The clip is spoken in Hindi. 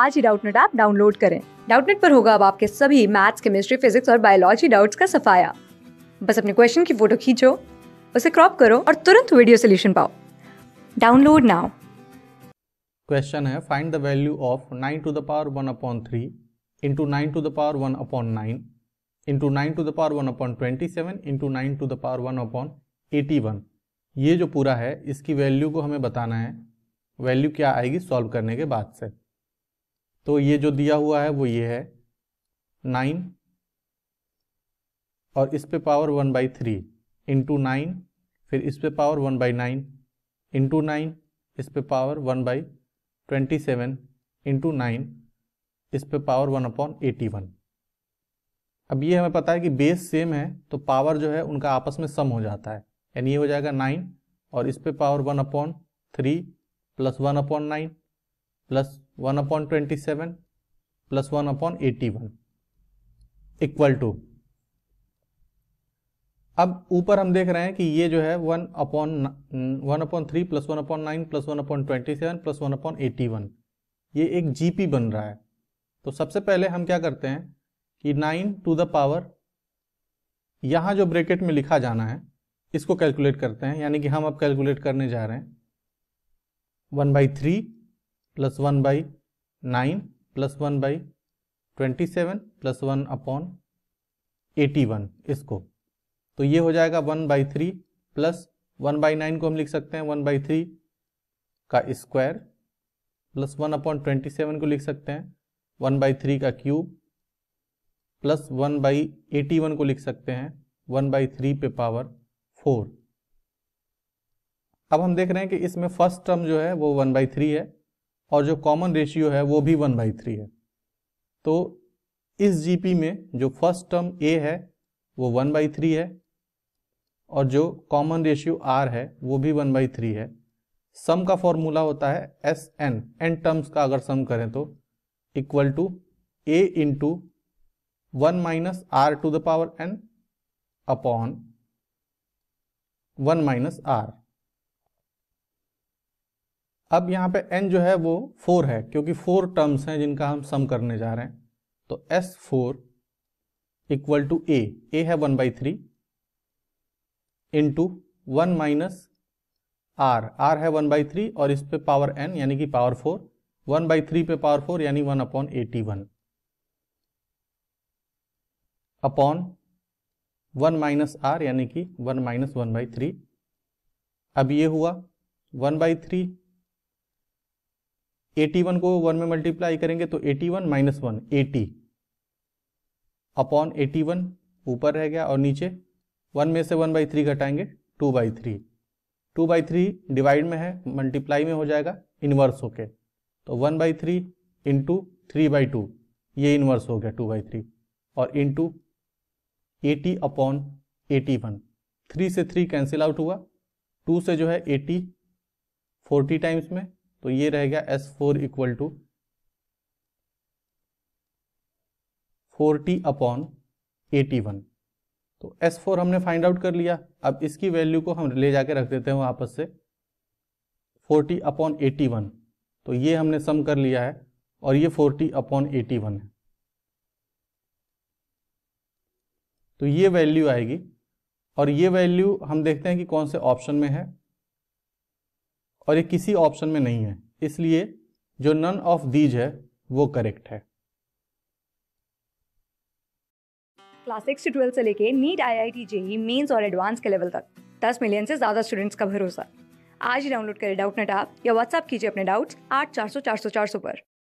आज ही डाउटनेट ऐप डाउनलोड करें डाउटनेट पर होगा अब आपके सभी मैथ्स केमिस्ट्री फिजिक्स और बायोलॉजी डाउट्स का सफाया बस अपने क्वेश्चन की फोटो खींचो उसे क्रॉप करो और तुरंत वीडियो सोल्यूशन पाओ डाउनलोड नाउ क्वेश्चन है find the value of nine to the power one upon three into nine to the power one upon nine into nine to the power one upon twenty seven into nine to the power one upon eighty one ये जो पूरा है इसकी वैल्यू को हमें बताना है वैल्यू क्या आएगी सॉल्व करने के बाद से तो ये जो दिया हुआ है वो ये है नाइन और इस पे power one by three into nine फिर इस पे power one by nine into nine इस पे power one by twenty seven into nine इस पे power one upon eighty one अब ये हमें पता है कि बेस सेम है तो पावर जो है उनका आपस में सम हो जाता है यानी ये हो जाएगा नाइन और इस पे power one upon three plus one upon nine plus one upon twenty seven plus one upon eighty one equal to अब ऊपर हम देख रहे हैं कि ये जो है one upon one upon three plus one upon nine plus one upon twenty seven plus one upon eighty one ये एक जीपी बन रहा है तो सबसे पहले हम क्या करते हैं कि नाइन टू द पावर यहां जो ब्रेकेट में लिखा जाना है इसको कैलकुलेट करते हैं यानी कि हम अब कैलकुलेट करने जा रहे हैं one by three plus one by nine plus one by twenty seven plus one upon eighty one इसको तो ये हो जाएगा one by three plus one by nine को हम लिख सकते हैं वन बाई थ्री का square plus one upon twenty seven को लिख सकते हैं वन बाई थ्री का cube plus one by eighty one को लिख सकते हैं वन बाई थ्री पे पावर फोर अब हम देख रहे हैं कि इसमें फर्स्ट टर्म जो है वो वन बाई थ्री है और जो कॉमन रेशियो है वो भी वन बाई थ्री है तो इस जीपी में जो फर्स्ट टर्म ए है वो वन बाई थ्री है और जो कॉमन रेशियो आर है वो भी वन बाई थ्री है सम का फॉर्मूला होता है एस एन एन टर्म्स का अगर सम करें तो equal to a into one minus r to the power n upon one minus r अब यहाँ पे एन जो है वो फोर है क्योंकि फोर टर्म्स हैं जिनका हम सम करने जा रहे हैं तो S four equal to a a है one by three into one minus r r है वन बाई थ्री और इस पे पावर एन यानी कि power four one by three पे पावर फोर यानी one upon eighty one upon one minus r यानी कि one minus one by three अब ये हुआ वन बाई थ्री 81 को वन में मल्टीप्लाई करेंगे तो 81 one minus one eighty upon eighty one ऊपर रह गया और नीचे वन में से वन बाई थ्री घटाएंगे two by three two by three divide में है मल्टीप्लाई में हो जाएगा इनवर्स होके तो one by three into three by two ये इनवर्स हो गया टू बाई थ्री और into eighty upon eighty one three से थ्री कैंसिल आउट हुआ टू से जो है एटी फोर्टी टाइम्स में तो ये रहेगा S four equal to forty upon eighty one तो एस फोर हमने फाइंड आउट कर लिया अब इसकी वैल्यू को हम ले जाके रख देते हैं आपस से फोर्टी अपॉन एटी वन तो ये हमने सम कर लिया है और ये फोर्टी अपॉन एटी वन है तो ये वैल्यू आएगी और ये वैल्यू हम देखते हैं कि कौन से ऑप्शन में है और ये किसी ऑप्शन में नहीं है इसलिए जो नन ऑफ दीज है वो करेक्ट है क्लास सिक्स से ट्वेल्थ से लेके NEET I I T JEE mains और एडवांस के लेवल तक दस मिलियन से ज़्यादा स्टूडेंट्स का भरोसा आज ही डाउनलोड करें डाउट नेट आप या व्हाट्सअप कीजिए अपने डाउट्स आठ चार सौ चार सौ चार सौ पर